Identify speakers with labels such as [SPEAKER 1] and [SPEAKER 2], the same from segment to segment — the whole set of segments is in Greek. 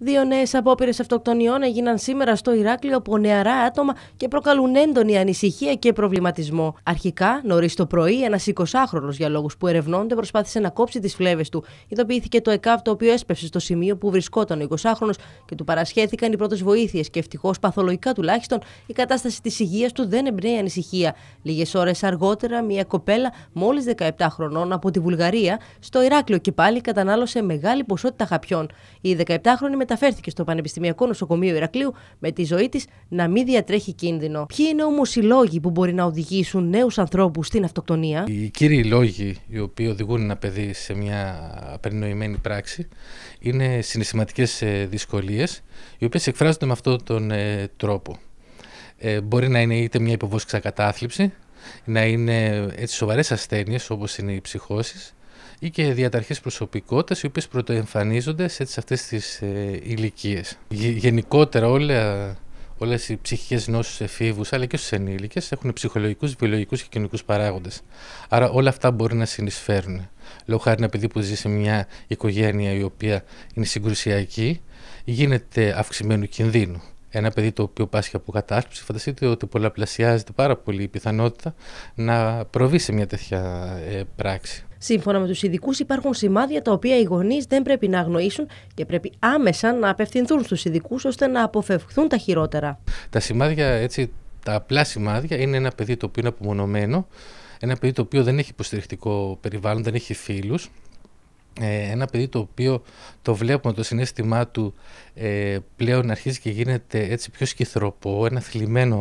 [SPEAKER 1] Δύο νέες απόπειρες αυτοκτονιών έγιναν σήμερα στο Ηράκλειο από νεαρά άτομα και προκαλούν έντονη ανησυχία και προβληματισμό. Αρχικά, νωρίς το πρωί, ένας 20χρονο για λόγους που ερευνώνται προσπάθησε να κόψει τις φλέβες του. Ειδοποιήθηκε το ΕΚΑΒ το οποίο έσπευσε στο σημείο που βρισκόταν ο 20χρονο και του παρασχέθηκαν οι πρώτες βοήθειες και ευτυχώς παθολογικά τουλάχιστον η κατάσταση της υγείας του δεν εμπνέει ανησυχία. Λίγες ώρες αργότερα, μια κοπέλα μόλις 17 χρονών από τη Βουλγαρία στο Ηράκλειο και πάλι κατανάλωσε μεγάλη ποσότητα χαπιών. Η 17χρονη μεταφέρθηκε στο Πανεπιστημιακό Νοσοκομείο Ηρακλείου με τη ζωή της να μην διατρέχει κίνδυνο. Ποιοι είναι όμως οι λόγοι που μπορεί να οδηγήσουν νέους ανθρώπους στην αυτοκτονία.
[SPEAKER 2] Οι κύριοι λόγοι οι οποίοι οδηγούν ένα παιδί σε μια απερινοημένη πράξη είναι συναισθηματικές ε, δυσκολίες, οι οποίες εκφράζονται με αυτόν τον ε, τρόπο. Ε, μπορεί να είναι είτε μια υποβόσκησα κατάθλιψη, να είναι ε, έτσι σοβαρές ασθένειες όπως είναι οι ψυχώσεις ή και διαταρχές προσωπικότητας οι οποίες πρωτοεμφανίζονται σε αυτές τις ε, ηλικίες. Γενικότερα όλα, όλες οι ψυχικές νόσους εφήβους αλλά και στους ενήλικες έχουν ψυχολογικούς, βιολογικούς και κοινωνικούς παράγοντες. Άρα όλα αυτά μπορεί να συνεισφέρουν. Λόγω χάρη ένα παιδί που ζει σε μια οικογένεια η οποία είναι συγκρουσιακή γίνεται αυξημένο κινδύνου ένα παιδί το οποίο πάσχει από κατάσπιση, φανταστείτε ότι πολλαπλασιάζεται πάρα πολύ η πιθανότητα να προβεί σε μια τέτοια ε, πράξη.
[SPEAKER 1] Σύμφωνα με τους ειδικούς, υπάρχουν σημάδια τα οποία οι γονείς δεν πρέπει να αγνοήσουν και πρέπει άμεσα να απευθυνθούν στους ειδικούς ώστε να αποφευχθούν τα χειρότερα.
[SPEAKER 2] Τα σημάδια, έτσι, τα απλά σημάδια είναι ένα παιδί το οποίο είναι απομονωμένο, ένα παιδί το οποίο δεν έχει υποστηρικτικό περιβάλλον, δεν έχει φίλους, ε, ένα παιδί το οποίο το βλέπουμε το συνέστημά του ε, πλέον αρχίζει και γίνεται έτσι πιο σκυθροπό, ένα θλιμμένο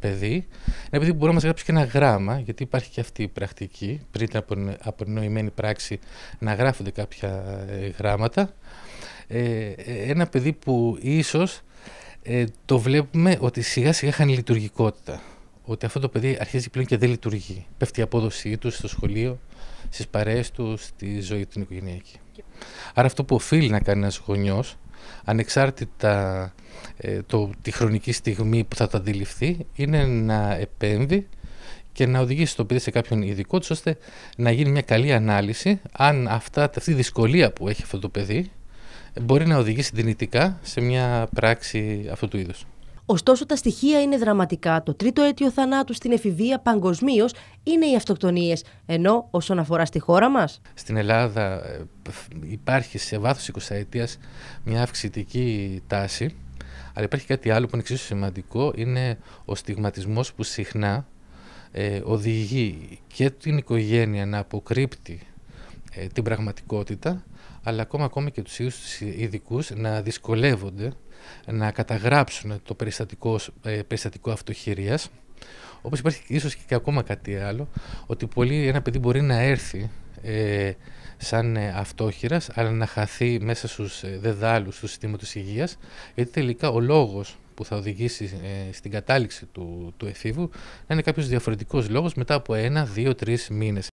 [SPEAKER 2] παιδί. Ένα παιδί που μπορεί να μας γράψει και ένα γράμμα, γιατί υπάρχει και αυτή η πρακτική, πριν από την απονοημένη πράξη να γράφονται κάποια ε, γράμματα. Ε, ένα παιδί που ίσως το βλέπουμε ότι σιγά σιγά χάνει λειτουργικότητα ότι αυτό το παιδί αρχίζει πλέον και δεν λειτουργεί. Πέφτει η απόδοσή του στο σχολείο, στις παρέες του, στη ζωή του οικογενειακή. Άρα αυτό που οφείλει να κάνει ένας γονιός, ανεξάρτητα ε, το, τη χρονική στιγμή που θα το αντιληφθεί, είναι να επέμβει και να οδηγήσει το παιδί σε κάποιον ειδικό του, ώστε να γίνει μια καλή ανάλυση αν αυτά, αυτή η δυσκολία που έχει αυτό το παιδί μπορεί να οδηγήσει δυνητικά σε μια πράξη αυτού του είδους.
[SPEAKER 1] Ωστόσο, τα στοιχεία είναι δραματικά. Το τρίτο αίτιο θανάτου στην εφηβεία παγκοσμίως είναι οι αυτοκτονίες. Ενώ όσον αφορά στη χώρα μας.
[SPEAKER 2] Στην Ελλάδα ε, υπάρχει σε βάθος 20 ετία μια αυξητική τάση. Αλλά υπάρχει κάτι άλλο που είναι εξίσου σημαντικό, είναι ο στιγματισμός που συχνά ε, οδηγεί και την οικογένεια να αποκρύπτει ε, την πραγματικότητα αλλά ακόμα, ακόμα και τους ίδιους τους ειδικούς να δυσκολεύονται να καταγράψουν το περιστατικό, ε, περιστατικό αυτοχειρίας όπως υπάρχει ίσως και ακόμα κάτι άλλο ότι πολύ ένα παιδί μπορεί να έρθει ε, σαν ε, αυτόχειρας αλλά να χαθεί μέσα στους ε, δεδάλους του συστήματος υγείας γιατί τελικά ο λόγος που θα οδηγήσει στην κατάληξη του, του εφήβου να είναι κάποιος διαφορετικός λόγος μετά από ένα, δύο, τρεις μήνες.